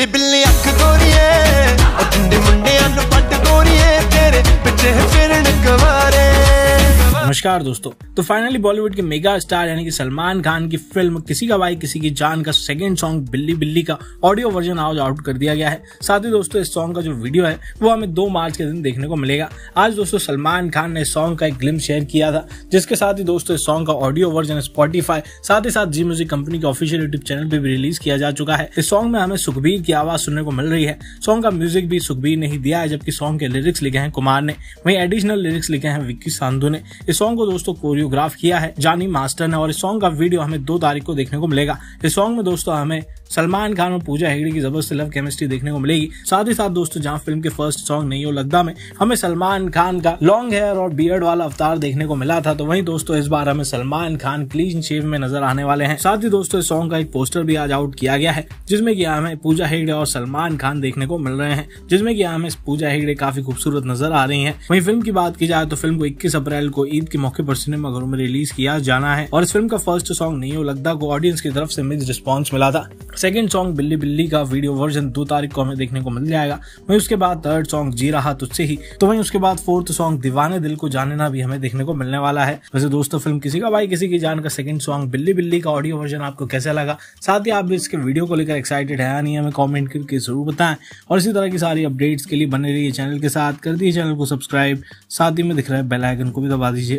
Liberally, I नमस्कार दोस्तों तो फाइनली बॉलीवुड के मेगा स्टार यानी कि सलमान खान की फिल्म किसी का भाई किसी की जान का सेकंड सॉन्ग बिल्ली बिल्ली का ऑडियो वर्जन आज आउट कर दिया गया है साथ ही दोस्तों इस सॉन्ग का जो वीडियो है वो हमें दो मार्च के दिन देखने को मिलेगा आज दोस्तों सलमान खान ने सॉन्ग का एक ग्लिम शेयर किया था जिसके साथ ही दोस्तों इस सॉन्ग का ऑडियो वर्जन स्पॉटीफाई साथ ही साथ जी म्यूजिक कंपनी के ऑफिशियल यूट्यूब चैनल पर भी रिलीज किया जा चुका है इस सॉन्ग में हमें सुखबीर की आवाज सुनने को मिल रही है सॉन्ग का म्यूजिक भी सुखबीर ने ही दिया है जबकि सॉन्ग के लिरिक्स लिखे हैं कुमार ने वही एडिशनल लिरिक्स लिखे हैं विक्की साधु ने इस सॉन्ग सॉन्ग को दोस्तों कोरियोग्राफ किया है जानी मास्टर ने और इस सॉन्ग का वीडियो हमें दो तारीख को देखने को मिलेगा इस सॉन्ग में दोस्तों हमें सलमान खान और पूजा हेगड़े की जबरदस्त लव केमिस्ट्री देखने को मिलेगी साथ ही साथ दोस्तों जहाँ फिल्म के फर्स्ट सॉन्ग नहीं हो लगदा में हमें सलमान खान का लॉन्ग हेयर और बियर्ड वाला अवतार देखने को मिला था तो वहीं दोस्तों इस बार हमें सलमान खान क्लीन शेव में नजर आने वाले हैं साथ ही दोस्तों इस सॉन्ग का एक पोस्टर भी आज आउट किया गया है जिसमे की हमें पूजा हेगड़े और सलमान खान देखने को मिल रहे हैं जिसमे की हमें पूजा हेगड़े काफी खूबसूरत नजर आ रही है वही फिल्म की बात की जाए तो फिल्म को इक्कीस अप्रैल को ईद के मौके पर सिनेमाघरों में रिलीज किया जाना है और इस फिल्म का फर्स्ट सॉन्ग नहीं हो लगता को ऑडियंस की तरफ से मिक्स रिस्पॉन्स मिला था सेकेंड सॉन्ग बिल्ली बिल्ली का वीडियो वर्जन दो तारीख को हमें देखने को मिल जाएगा वही उसके बाद थर्ड सॉन्ग जी रहा तुझसे ही तो वही उसके बाद फोर्थ सॉन्ग दीवाने दिल को जानना भी हमें देखने को मिलने वाला है वैसे दोस्तों फिल्म किसी का भाई किसी की जान का सेकंड सॉन्ग बिल्ली बिल्ली का ऑडियो वर्जन आपको कैसा लगा साथ ही आप भी इसके वीडियो को लेकर एक्साइटेड है या नहीं हमें कॉमेंट करके जरूर बताएं और इसी तरह की सारी अपडेट्स के लिए बने रहिए चैनल के साथ कर दिए चैनल को सब्सक्राइब साथ ही में दिख रहा है बेलाइकन को भी दबा दीजिए